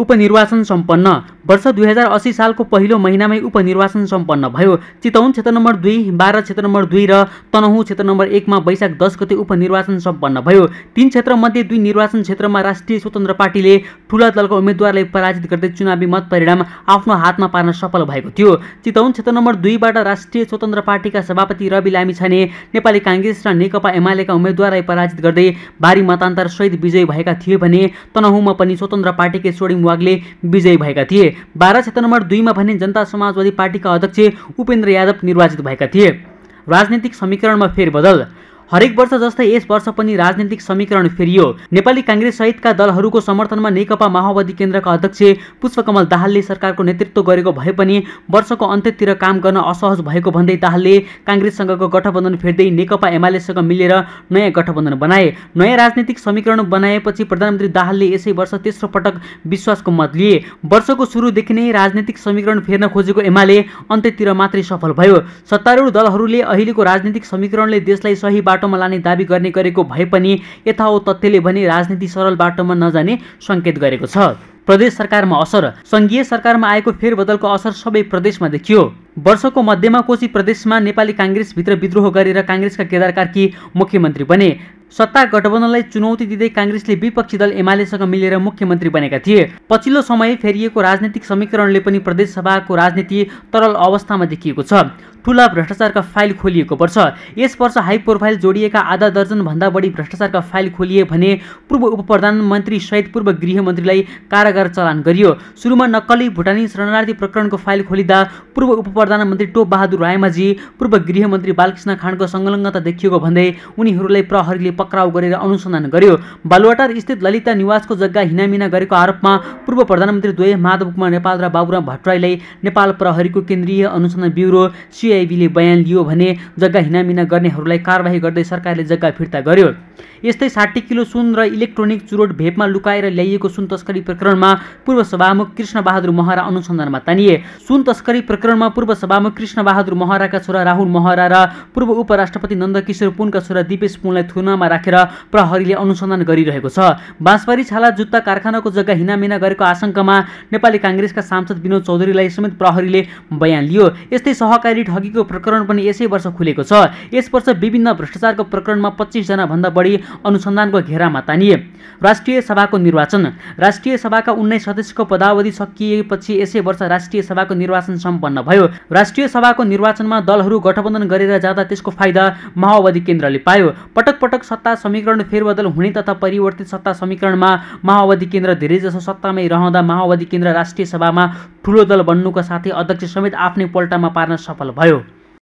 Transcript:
उपनिर्वाचन सम्पन्न वर्ष दुई हजार असी सालको पहिलो महिनामै उपनिर्वाचन सम्पन्न भयो चितौन क्षेत्र नम्बर दुई बाह्र क्षेत्र नम्बर दुई र तनहुँ क्षेत्र नम्बर एकमा वैशाख दस गते उपनिर्वाचन सम्पन्न भयो तीन क्षेत्रमध्ये दुई निर्वाचन क्षेत्रमा राष्ट्रिय स्वतन्त्र पार्टीले ठुला दलका उम्मेद्वारलाई पराजित गर्दै चुनावी मत परिणाम आफ्नो हातमा पार्न सफल भएको थियो चितौन क्षेत्र नम्बर दुईबाट राष्ट्रिय स्वतन्त्र पार्टीका सभापति रवि लामिछाने नेपाली काङ्ग्रेस र नेकपा एमालेका उम्मेद्वारलाई पराजित गर्दै भारी सहित विजयी भएका थिए भने तनहुँमा पनि स्वतन्त्र पार्टीकै सोडिङ वागले विजयी भएका थिए बाह्र क्षेत्र नम्बर दुईमा भने जनता समाजवादी पार्टीका अध्यक्ष उपेन्द्र यादव निर्वाचित भएका थिए राजनीतिक समीकरणमा फेरबदल हरेक वर्ष जस्तै यस वर्ष पनि राजनीतिक समीकरण फेरियो नेपाली काङ्ग्रेस सहितका दलहरूको समर्थनमा नेकपा माओवादी केन्द्रका अध्यक्ष पुष्पकमल दाहालले सरकारको नेतृत्व गरेको भए पनि वर्षको अन्त्यतिर काम गर्न असहज भएको भन्दै दाहालले काङ्ग्रेससँगको गठबन्धन फेर्दै नेकपा एमालेसँग मिलेर नयाँ गठबन्धन बनाए नयाँ राजनीतिक समीकरण बनाएपछि प्रधानमन्त्री दाहालले यसै वर्ष तेस्रो पटक विश्वासको मत लिए वर्षको सुरुदेखि नै राजनीतिक समीकरण फेर्न खोजेको एमाले अन्त्यतिर मात्रै सफल भयो सत्तारूढ दलहरूले अहिलेको राजनीतिक समीकरणले देशलाई सही बाटो बाटोमा लाने दावी गर्ने गरेको भए पनि यथाओ तथ्यले भने राजनीति सरल बाटोमा नजाने सङ्केत गरेको छ प्रदेश सरकारमा असर सङ्घीय सरकारमा आएको फेरबदलको असर सबै प्रदेशमा देखियो वर्षको मध्यमा कोशी प्रदेशमा नेपाली काङ्ग्रेसभित्र विद्रोह गरेर काङ्ग्रेसका केदार कार्की मुख्यमन्त्री बने सत्ता गठबन्धनलाई चुनौती दिँदै काङ्ग्रेसले विपक्षी दल एमालेसँग मिलेर मुख्यमन्त्री बनेका थिए पछिल्लो समय फेरिएको राजनैतिक समीकरणले पनि प्रदेशसभाको राजनीति तरल अवस्थामा देखिएको छ ठुला भ्रष्टाचारका फाइल खोलिएको वर्ष यस वर्ष हाई प्रोफाइल जोडिएका आधा दर्जनभन्दा बढी भ्रष्टाचारका फाइल खोलिए भने पूर्व उप प्रधानमन्त्री सहित पूर्व गृहमन्त्रीलाई कारागार चलान गरियो सुरुमा नक्कली भुटानी शरणार्थी प्रकरणको फाइल खोलिँदा पूर्व उप प्रधानमन्त्री टोप बहादुर रायमाझी पूर्व गृहमन्त्री बालकृष्ण खाँडको संलग्नता देखिएको भन्दै उनीहरूलाई प्रहरीले पक्राउ गरेर अनुसन्धान गर्यो बालुवाटार स्थित ललिता निवासको जग्गा हिनामिना गरेको आरोपमा पूर्व प्रधानमन्त्री द्वय माधव कुमार नेपाल र बाबुराम भट्टराईलाई नेपाल प्रहरीको केन्द्रीय अनुसन्धान ब्युरो सिआइबीले बयान लियो भने जग्गा हिनामिना गर्नेहरूलाई कारवाही गर्दै सरकारले जग्गा फिर्ता गर्यो यस्तै साठी किलो सुन र इलेक्ट्रोनिक चुरोट भेपमा लुकाएर ल्याइएको सुन तस्करी प्रकरणमा पूर्व सभामुख बहादुर महरा अनुसन्धानमा तानिए सुन तस्करी प्रकरणमा पूर्व सभामुख बहादुर महराका छोरा राहुल महरा र पूर्व उपराष्ट्रपति नन्दकिशोर पुनका छोरा दिपेश पुनलाई थुनामा राखेर प्रहरीले अनुसन्धान गरिरहेको छ बाँसबारी छाला जुत्ता कारखानाको जग्गा हिनामिना गरेको आशंकामा नेपाली काङ्ग्रेसका सांसद विनोद चौधरीलाई समेत प्रहरीले बयान लियो यस्तै सहकारी ठगीको प्रकरण पनि यसै वर्ष खुलेको छ यस वर्ष विभिन्न भ्रष्टाचारको प्रकरणमा पच्चिसजना भन्दा बढी अनुसन्धानको घेरामा तानिए राष्ट्रिय सभाको निर्वाचन राष्ट्रिय सभाका उन्नाइस सदस्यको पदावधि सकिएपछि यसै वर्ष राष्ट्रिय सभाको निर्वाचन सम्पन्न भयो राष्ट्रिय सभाको निर्वाचनमा दलहरू गठबन्धन गरेर जाँदा त्यसको फाइदा माओवादी केन्द्रले पायो पटक पटक सत्ता समीकरण फेरबदल हुने तथा परिवर्तित सत्ता समीकरणमा माओवादी केन्द्र धेरैजसो सत्तामै रहँदा माओवादी केन्द्र राष्ट्रिय सभामा ठुलो दल बन्नुका साथै अध्यक्ष समेत आफ्नै पल्टामा पार्न सफल भयो